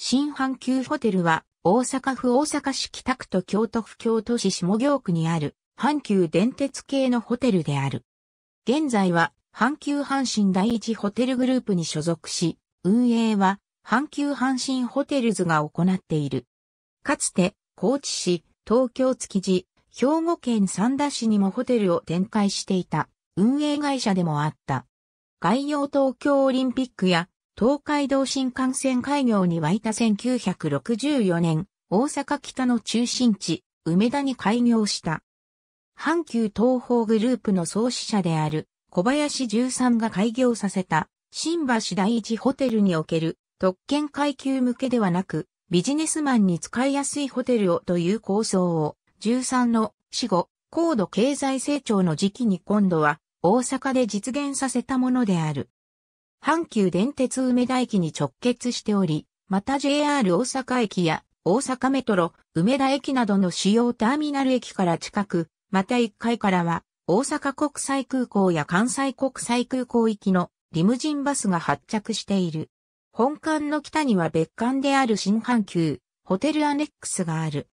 新阪急ホテルは、大阪府大阪市北区と京都府京都市下京区にある、阪急電鉄系のホテルである。現在は、阪急阪神第一ホテルグループに所属し、運営は、阪急阪神ホテルズが行っている。かつて、高知市、東京築地、兵庫県三田市にもホテルを展開していた、運営会社でもあった。概要東京オリンピックや東海道新幹線開業に沸いた1964年、大阪北の中心地、梅田に開業した。阪急東方グループの創始者である小林十三が開業させた新橋第一ホテルにおける特権階級向けではなくビジネスマンに使いやすいホテルをという構想を13の死後高度経済成長の時期に今度は大阪で実現させたものである。阪急電鉄梅田駅に直結しており、また JR 大阪駅や大阪メトロ、梅田駅などの主要ターミナル駅から近く、また1階からは大阪国際空港や関西国際空港行きのリムジンバスが発着している。本館の北には別館である新阪急、ホテルアネックスがある。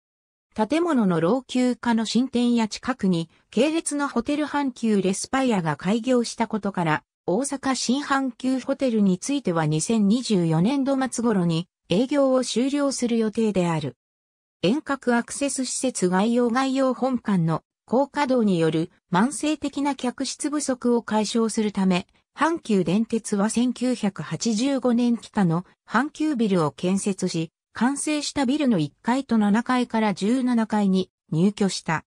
建物の老朽化の進展や近くに、系列のホテル阪急レスパイアが開業したことから、大阪新阪急ホテルについては2024年度末頃に営業を終了する予定である。遠隔アクセス施設概要概要本館の高稼働による慢性的な客室不足を解消するため、阪急電鉄は1985年北の阪急ビルを建設し、完成したビルの1階と7階から17階に入居した。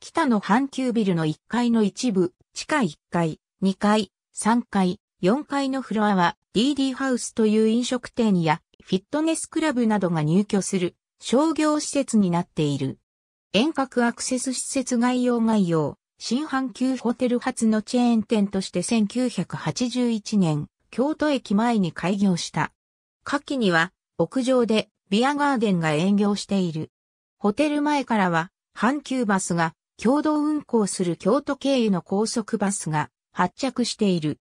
北の阪急ビルの1階の一部、地下1階、2階、3階、4階のフロアは DD ハウスという飲食店やフィットネスクラブなどが入居する商業施設になっている。遠隔アクセス施設概要概要、新阪急ホテル発のチェーン店として1981年、京都駅前に開業した。下記には屋上でビアガーデンが営業している。ホテル前からは阪急バスが共同運行する京都経由の高速バスが発着している。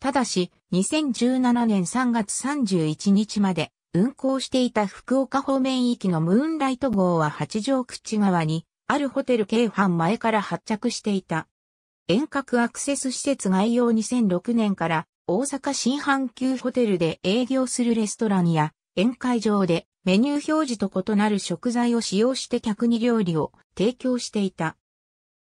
ただし、2017年3月31日まで運行していた福岡方面行きのムーンライト号は八丈口側にあるホテル京阪前から発着していた。遠隔アクセス施設概要2006年から大阪新阪急ホテルで営業するレストランや宴会場でメニュー表示と異なる食材を使用して客に料理を提供していた。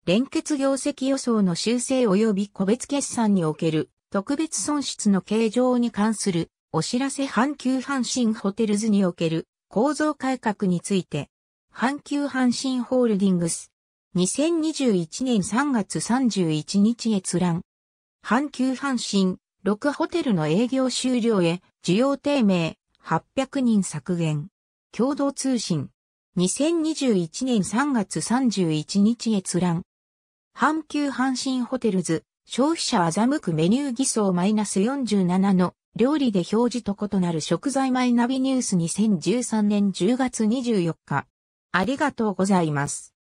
連結業績予想の修正及び個別決算における特別損失の計上に関するお知らせ阪急阪神ホテルズにおける構造改革について阪急阪神ホールディングス2021年3月31日閲覧阪急阪神6ホテルの営業終了へ需要低迷800人削減共同通信2021年3月31日閲覧阪急阪神ホテルズ、消費者欺くメニュー偽装マイナス -47 の料理で表示と異なる食材マイナビニュース2013年10月24日。ありがとうございます。